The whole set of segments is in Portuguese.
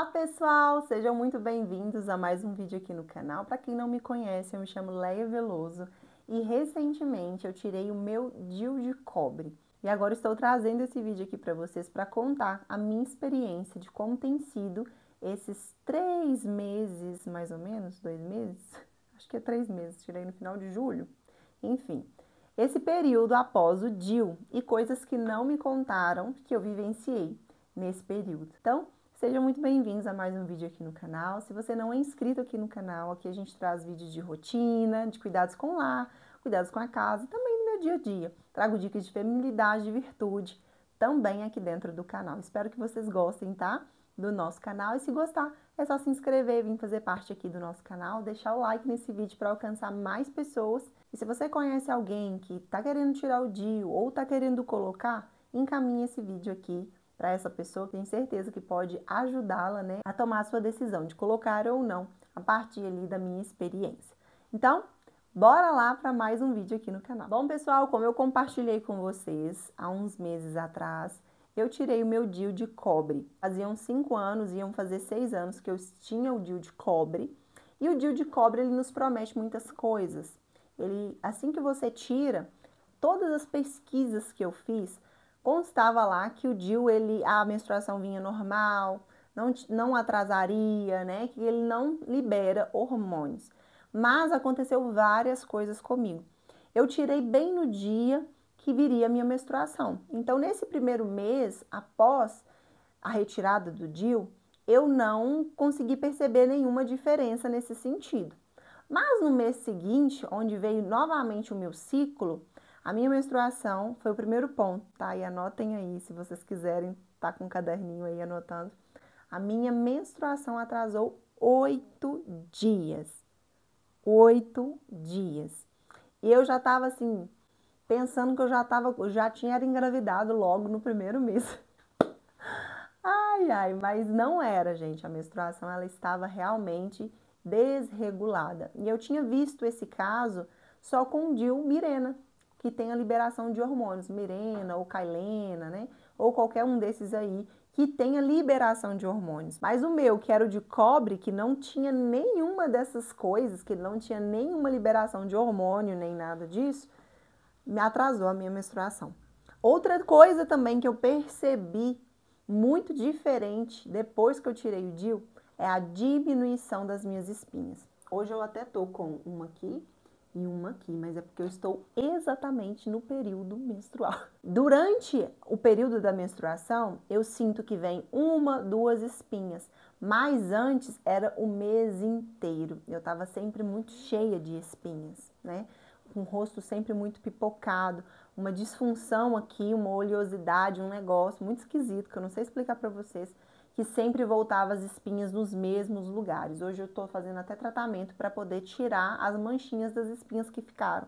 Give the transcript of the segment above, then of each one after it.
Olá pessoal, sejam muito bem-vindos a mais um vídeo aqui no canal. Para quem não me conhece, eu me chamo Leia Veloso e recentemente eu tirei o meu DIL de cobre. E agora estou trazendo esse vídeo aqui para vocês para contar a minha experiência de como tem sido esses três meses, mais ou menos, dois meses? Acho que é três meses, tirei no final de julho. Enfim, esse período após o DIL e coisas que não me contaram que eu vivenciei nesse período. Então, Sejam muito bem-vindos a mais um vídeo aqui no canal. Se você não é inscrito aqui no canal, aqui a gente traz vídeos de rotina, de cuidados com o lar, cuidados com a casa e também do meu dia a dia. Trago dicas de feminilidade, de virtude, também aqui dentro do canal. Espero que vocês gostem, tá? Do nosso canal. E se gostar, é só se inscrever, vir fazer parte aqui do nosso canal, deixar o like nesse vídeo para alcançar mais pessoas. E se você conhece alguém que está querendo tirar o dia ou está querendo colocar, encaminhe esse vídeo aqui para essa pessoa, tenho certeza que pode ajudá-la né, a tomar a sua decisão de colocar ou não a partir ali da minha experiência. Então, bora lá para mais um vídeo aqui no canal. Bom, pessoal, como eu compartilhei com vocês há uns meses atrás, eu tirei o meu DIU de cobre. Faziam cinco anos, iam fazer seis anos que eu tinha o DIU de cobre. E o DIU de cobre, ele nos promete muitas coisas. Ele, assim que você tira, todas as pesquisas que eu fiz constava lá que o DIL ele, a menstruação vinha normal, não, não atrasaria, né? Que ele não libera hormônios. Mas aconteceu várias coisas comigo. Eu tirei bem no dia que viria a minha menstruação. Então, nesse primeiro mês, após a retirada do DIL eu não consegui perceber nenhuma diferença nesse sentido. Mas no mês seguinte, onde veio novamente o meu ciclo, a minha menstruação foi o primeiro ponto, tá? E anotem aí, se vocês quiserem, tá com um caderninho aí anotando. A minha menstruação atrasou oito dias. Oito dias. E eu já estava assim, pensando que eu já tava, já tinha engravidado logo no primeiro mês. Ai, ai, mas não era, gente. A menstruação ela estava realmente desregulada. E eu tinha visto esse caso só com Dil Mirena, que tem a liberação de hormônios, mirena ou cailena, né? Ou qualquer um desses aí que tenha liberação de hormônios. Mas o meu, que era o de cobre, que não tinha nenhuma dessas coisas, que não tinha nenhuma liberação de hormônio nem nada disso, me atrasou a minha menstruação. Outra coisa também que eu percebi muito diferente depois que eu tirei o DIU é a diminuição das minhas espinhas. Hoje eu até tô com uma aqui e uma aqui, mas é porque eu estou exatamente no período menstrual. Durante o período da menstruação, eu sinto que vem uma, duas espinhas, mas antes era o mês inteiro. Eu estava sempre muito cheia de espinhas, né? Com o rosto sempre muito pipocado, uma disfunção aqui, uma oleosidade, um negócio muito esquisito que eu não sei explicar para vocês que sempre voltava as espinhas nos mesmos lugares. Hoje eu estou fazendo até tratamento para poder tirar as manchinhas das espinhas que ficaram.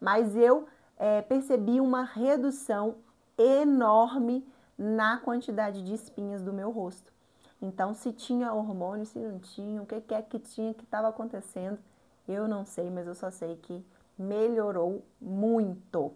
Mas eu é, percebi uma redução enorme na quantidade de espinhas do meu rosto. Então, se tinha hormônio, se não tinha, o que, é que tinha, que estava acontecendo, eu não sei, mas eu só sei que melhorou muito.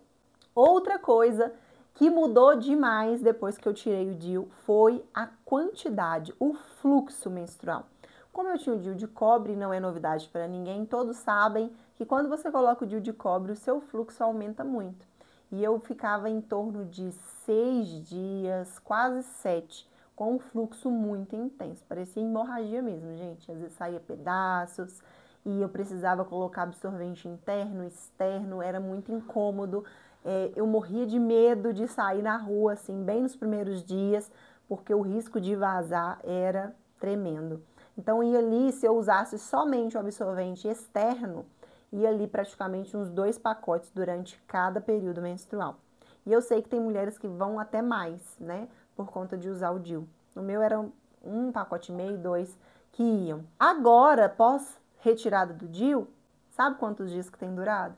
Outra coisa que mudou demais depois que eu tirei o DIU foi a quantidade, o fluxo menstrual. Como eu tinha o DIU de cobre, não é novidade para ninguém, todos sabem que quando você coloca o DIU de cobre, o seu fluxo aumenta muito. E eu ficava em torno de seis dias, quase sete, com um fluxo muito intenso. Parecia hemorragia mesmo, gente. Às vezes saía pedaços e eu precisava colocar absorvente interno, externo, era muito incômodo é, eu morria de medo de sair na rua, assim, bem nos primeiros dias, porque o risco de vazar era tremendo. Então, ia ali, se eu usasse somente o absorvente externo, ia ali praticamente uns dois pacotes durante cada período menstrual. E eu sei que tem mulheres que vão até mais, né, por conta de usar o DIU. O meu era um pacote e meio, dois que iam. Agora, pós retirada do DIU, sabe quantos dias que tem durado?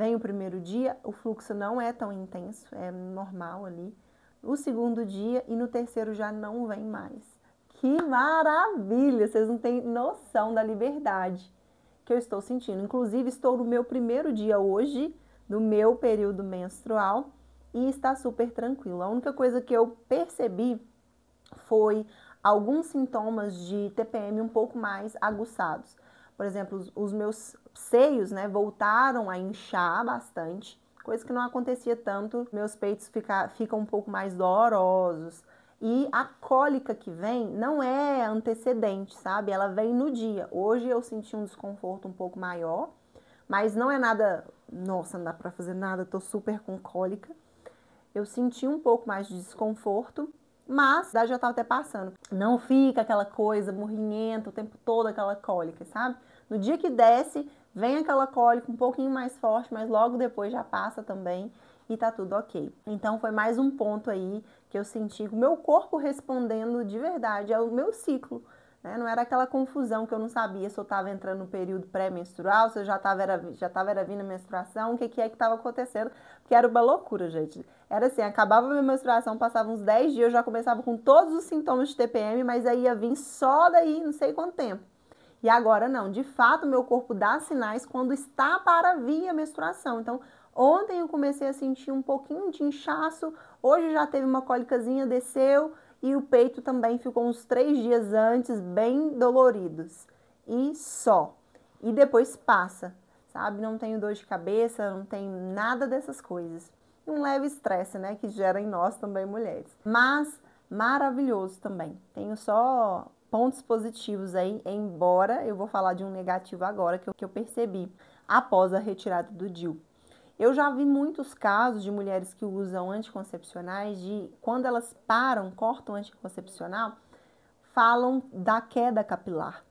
Vem o primeiro dia, o fluxo não é tão intenso, é normal ali. O segundo dia e no terceiro já não vem mais. Que maravilha! Vocês não têm noção da liberdade que eu estou sentindo. Inclusive, estou no meu primeiro dia hoje, do meu período menstrual, e está super tranquilo. A única coisa que eu percebi foi alguns sintomas de TPM um pouco mais aguçados. Por exemplo, os, os meus seios, né, voltaram a inchar bastante, coisa que não acontecia tanto. Meus peitos fica, ficam um pouco mais dolorosos. E a cólica que vem não é antecedente, sabe? Ela vem no dia. Hoje eu senti um desconforto um pouco maior, mas não é nada, nossa, não dá para fazer nada, tô super com cólica. Eu senti um pouco mais de desconforto, mas já estava até passando. Não fica aquela coisa morrinhenta o tempo todo, aquela cólica, sabe? No dia que desce, vem aquela cólica um pouquinho mais forte, mas logo depois já passa também e tá tudo ok. Então foi mais um ponto aí que eu senti o meu corpo respondendo de verdade, é o meu ciclo. Né? Não era aquela confusão que eu não sabia se eu estava entrando no período pré-menstrual, se eu já estava era, já tava, era vindo a menstruação, o que, que é que estava acontecendo, porque era uma loucura, gente. Era assim, acabava a minha menstruação, passava uns 10 dias, eu já começava com todos os sintomas de TPM, mas aí ia vir só daí não sei quanto tempo. E agora não, de fato, meu corpo dá sinais quando está para vir a menstruação. Então, ontem eu comecei a sentir um pouquinho de inchaço, hoje já teve uma cólicazinha, desceu e o peito também ficou uns três dias antes, bem doloridos. E só. E depois passa, sabe? Não tenho dor de cabeça, não tenho nada dessas coisas. um leve estresse, né? Que gera em nós também mulheres. Mas maravilhoso também. Tenho só pontos positivos aí, embora eu vou falar de um negativo agora que eu, que eu percebi após a retirada do DIU. Eu já vi muitos casos de mulheres que usam anticoncepcionais, de quando elas param, cortam anticoncepcional, falam da queda capilar.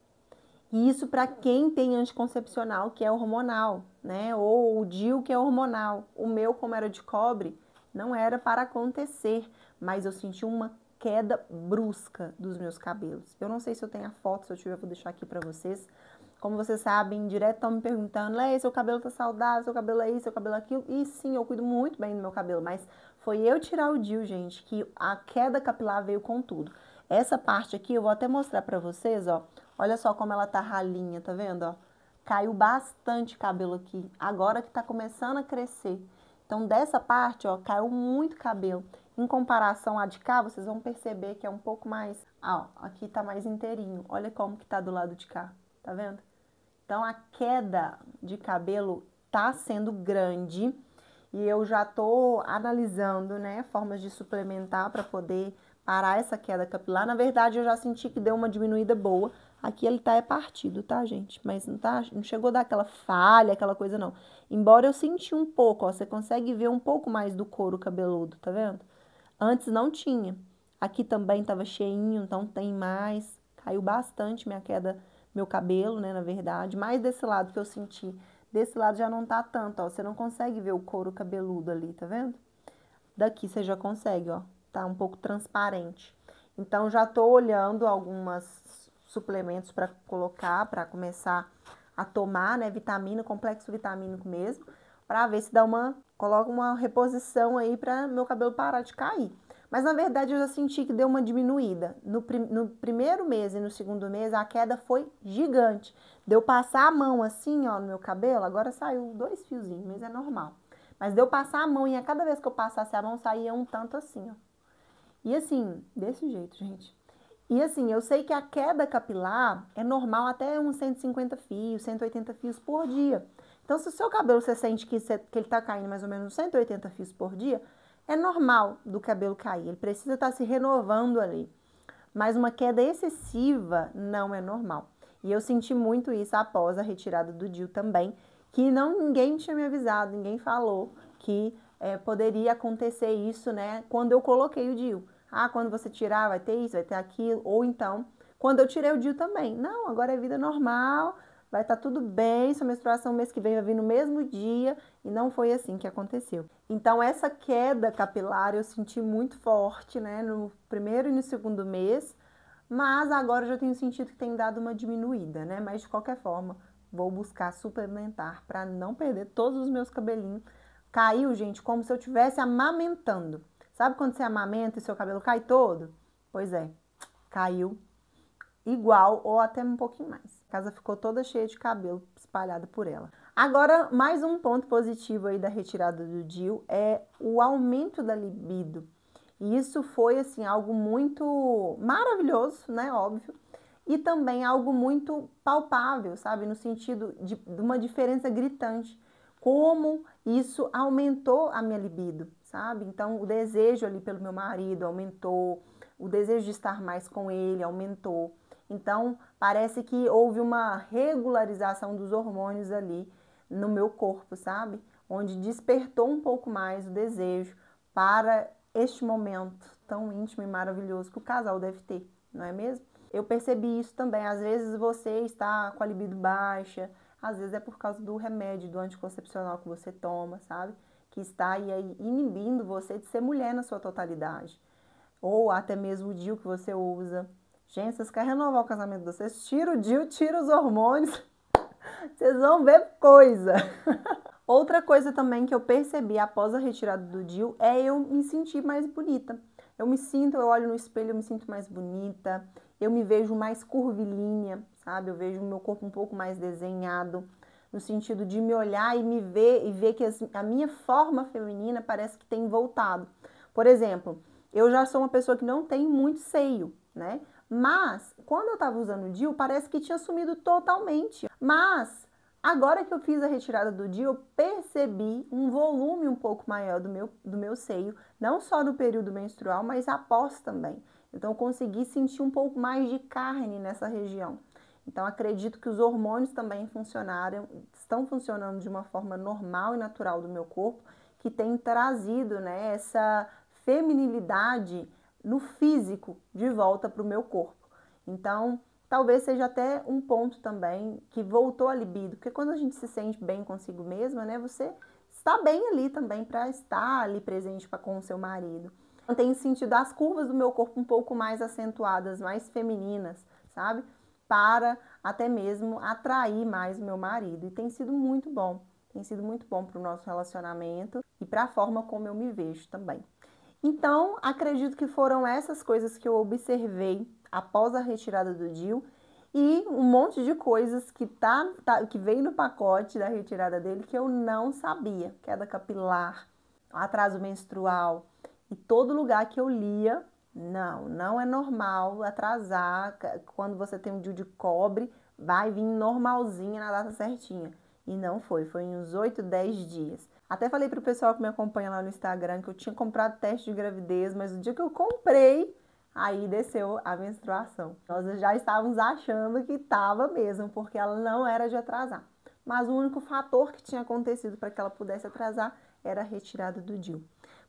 E isso para quem tem anticoncepcional que é hormonal, né? Ou o DIU que é hormonal. O meu, como era de cobre, não era para acontecer, mas eu senti uma queda brusca dos meus cabelos. Eu não sei se eu tenho a foto, se eu tiver, eu vou deixar aqui para vocês. Como vocês sabem, direto estão me perguntando, Lei, seu cabelo tá saudável, seu cabelo é isso, seu cabelo é aquilo. E sim, eu cuido muito bem do meu cabelo, mas foi eu tirar o DIU, gente, que a queda capilar veio com tudo. Essa parte aqui eu vou até mostrar pra vocês, ó. Olha só como ela tá ralinha, tá vendo, ó? Caiu bastante cabelo aqui, agora que tá começando a crescer. Então, dessa parte, ó, caiu muito cabelo. Em comparação à de cá, vocês vão perceber que é um pouco mais, ah, ó, aqui tá mais inteirinho. Olha como que tá do lado de cá, tá vendo? Então a queda de cabelo tá sendo grande e eu já tô analisando, né, formas de suplementar para poder parar essa queda capilar. Na verdade, eu já senti que deu uma diminuída boa. Aqui ele tá é partido, tá, gente? Mas não tá, não chegou a dar aquela falha, aquela coisa não. Embora eu senti um pouco, ó, você consegue ver um pouco mais do couro cabeludo, tá vendo? Antes não tinha. Aqui também estava cheinho, então tem mais. Caiu bastante minha queda, meu cabelo, né, na verdade. Mais desse lado que eu senti. Desse lado já não tá tanto, ó. Você não consegue ver o couro cabeludo ali, tá vendo? Daqui você já consegue, ó. Tá um pouco transparente. Então já tô olhando algumas suplementos para colocar, para começar a tomar, né, vitamina, complexo vitamínico mesmo para ver se dá uma, coloca uma reposição aí para meu cabelo parar de cair. Mas na verdade eu já senti que deu uma diminuída. No, prim no, primeiro mês e no segundo mês a queda foi gigante. Deu passar a mão assim, ó, no meu cabelo, agora saiu dois fiozinhos, mas é normal. Mas deu passar a mão e a cada vez que eu passasse a mão saía um tanto assim, ó. E assim, desse jeito, gente. E assim, eu sei que a queda capilar é normal até uns 150 fios, 180 fios por dia. Então, se o seu cabelo você sente que, você, que ele está caindo mais ou menos 180 fios por dia, é normal do cabelo cair, ele precisa estar tá se renovando ali. Mas uma queda excessiva não é normal. E eu senti muito isso após a retirada do DIU também, que não ninguém tinha me avisado, ninguém falou que é, poderia acontecer isso, né? Quando eu coloquei o DIU. Ah, quando você tirar vai ter isso, vai ter aquilo, ou então quando eu tirei o DIU também. Não, agora é vida normal, vai estar tá tudo bem, sua menstruação mês que vem vai vir no mesmo dia, e não foi assim que aconteceu. Então, essa queda capilar eu senti muito forte, né, no primeiro e no segundo mês, mas agora eu já tenho sentido que tem dado uma diminuída, né, mas de qualquer forma, vou buscar suplementar para não perder todos os meus cabelinhos. Caiu, gente, como se eu estivesse amamentando. Sabe quando você amamenta e seu cabelo cai todo? Pois é, caiu igual ou até um pouquinho mais. A casa ficou toda cheia de cabelo espalhado por ela. Agora, mais um ponto positivo aí da retirada do DIU é o aumento da libido. E isso foi assim algo muito maravilhoso, né, óbvio, e também algo muito palpável, sabe, no sentido de, de uma diferença gritante. Como isso aumentou a minha libido, sabe? Então, o desejo ali pelo meu marido aumentou, o desejo de estar mais com ele aumentou. Então, parece que houve uma regularização dos hormônios ali no meu corpo, sabe? Onde despertou um pouco mais o desejo para este momento tão íntimo e maravilhoso que o casal deve ter, não é mesmo? Eu percebi isso também. Às vezes você está com a libido baixa, às vezes é por causa do remédio, do anticoncepcional que você toma, sabe? Que está aí inibindo você de ser mulher na sua totalidade. Ou até mesmo o dia que você usa. Gente, vocês querem renovar o casamento de vocês? Tira o DIU, tira os hormônios. Vocês vão ver coisa. Outra coisa também que eu percebi após a retirada do DIU é eu me sentir mais bonita. Eu me sinto, eu olho no espelho, eu me sinto mais bonita. Eu me vejo mais curvilínea, sabe? Eu vejo o meu corpo um pouco mais desenhado no sentido de me olhar e me ver e ver que a minha forma feminina parece que tem voltado. Por exemplo, eu já sou uma pessoa que não tem muito seio, né? Mas, quando eu estava usando o DIU, parece que tinha sumido totalmente. Mas, agora que eu fiz a retirada do DIU, eu percebi um volume um pouco maior do meu, do meu seio, não só no período menstrual, mas após também. Então, eu consegui sentir um pouco mais de carne nessa região. Então, acredito que os hormônios também funcionaram, estão funcionando de uma forma normal e natural do meu corpo, que tem trazido né, essa feminilidade no físico de volta para o meu corpo. Então, talvez seja até um ponto também que voltou a libido, porque quando a gente se sente bem consigo mesma, né, você está bem ali também para estar ali presente pra, com o seu marido. Eu tenho sentido as curvas do meu corpo um pouco mais acentuadas, mais femininas, sabe? Para até mesmo atrair mais o meu marido. E tem sido muito bom. Tem sido muito bom para o nosso relacionamento e para a forma como eu me vejo também. Então, acredito que foram essas coisas que eu observei após a retirada do DIL e um monte de coisas que, tá, tá, que veio no pacote da retirada dele que eu não sabia. Queda capilar, atraso menstrual. E todo lugar que eu lia, não, não é normal atrasar. Quando você tem um DIL de cobre, vai vir normalzinha na data certinha. E não foi, foi uns 8, 10 dias. Até falei para o pessoal que me acompanha lá no Instagram que eu tinha comprado teste de gravidez, mas o dia que eu comprei, aí desceu a menstruação. Nós já estávamos achando que estava mesmo, porque ela não era de atrasar. Mas o único fator que tinha acontecido para que ela pudesse atrasar era a retirada do DIU.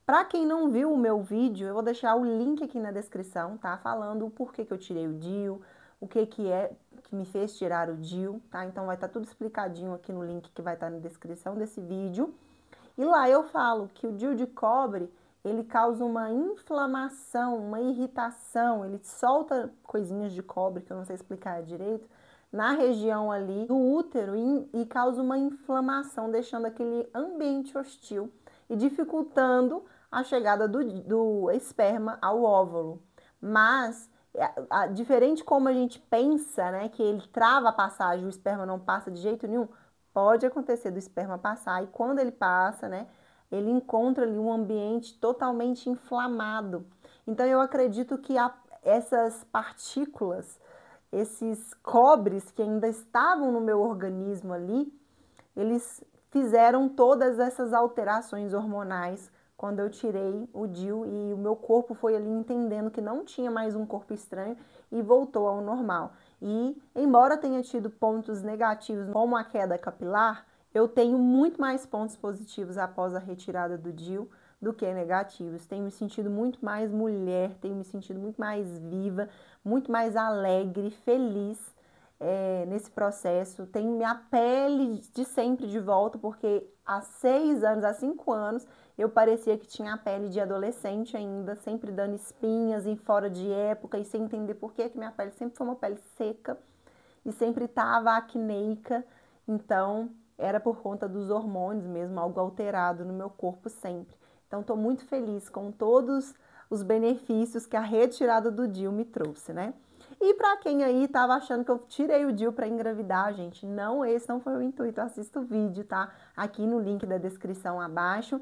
Para quem não viu o meu vídeo, eu vou deixar o link aqui na descrição, tá? Falando o porquê que eu tirei o DIU, o que que é que me fez tirar o DIU, tá? Então vai estar tá tudo explicadinho aqui no link que vai estar tá na descrição desse vídeo. E lá eu falo que o DIU de cobre, ele causa uma inflamação, uma irritação, ele solta coisinhas de cobre, que eu não sei explicar direito, na região ali do útero e, e causa uma inflamação, deixando aquele ambiente hostil e dificultando a chegada do, do esperma ao óvulo. Mas, é, a, a, diferente como a gente pensa, né, que ele trava a passagem, o esperma não passa de jeito nenhum, pode acontecer do esperma passar e quando ele passa, né, ele encontra ali um ambiente totalmente inflamado. Então eu acredito que a, essas partículas, esses cobres que ainda estavam no meu organismo ali, eles fizeram todas essas alterações hormonais quando eu tirei o DIU e o meu corpo foi ali entendendo que não tinha mais um corpo estranho e voltou ao normal. E embora tenha tido pontos negativos, como a queda capilar, eu tenho muito mais pontos positivos após a retirada do DIU do que negativos. Tenho me sentido muito mais mulher, tenho me sentido muito mais viva, muito mais alegre, feliz é, nesse processo. Tenho minha pele de sempre de volta, porque há seis anos, há cinco anos, eu parecia que tinha a pele de adolescente ainda, sempre dando espinhas e fora de época e sem entender por que, que minha pele sempre foi uma pele seca e sempre estava acneica. Então, era por conta dos hormônios mesmo, algo alterado no meu corpo sempre. Então, estou muito feliz com todos os benefícios que a retirada do DIL me trouxe, né? E para quem aí estava achando que eu tirei o DIL para engravidar, gente, não, esse não foi o intuito. Assista o vídeo, tá? Aqui no link da descrição abaixo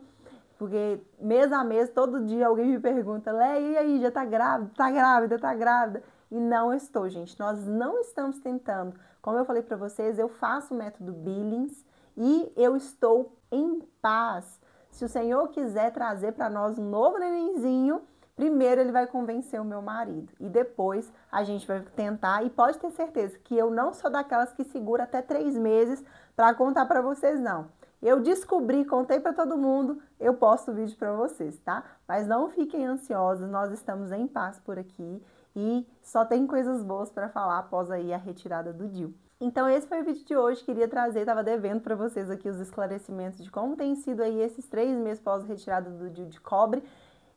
porque mês a mês, todo dia alguém me pergunta, Lé, e aí, já tá grávida? Tá grávida, tá grávida? E não estou, gente. Nós não estamos tentando. Como eu falei para vocês, eu faço o método Billings e eu estou em paz. Se o Senhor quiser trazer para nós um novo nenenzinho, primeiro ele vai convencer o meu marido e depois a gente vai tentar. E pode ter certeza que eu não sou daquelas que segura até três meses para contar para vocês, não. Eu descobri, contei para todo mundo, eu posto o vídeo para vocês, tá? Mas não fiquem ansiosos, nós estamos em paz por aqui e só tem coisas boas para falar após aí a retirada do DIL. Então esse foi o vídeo de hoje, queria trazer, estava devendo para vocês aqui os esclarecimentos de como tem sido aí esses três meses pós retirada do DIL de cobre.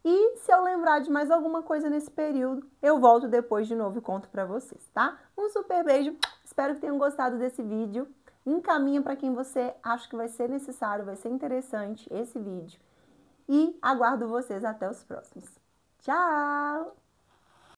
E se eu lembrar de mais alguma coisa nesse período, eu volto depois de novo e conto para vocês, tá? Um super beijo, espero que tenham gostado desse vídeo encaminha para quem você acha que vai ser necessário, vai ser interessante esse vídeo. E aguardo vocês até os próximos. Tchau!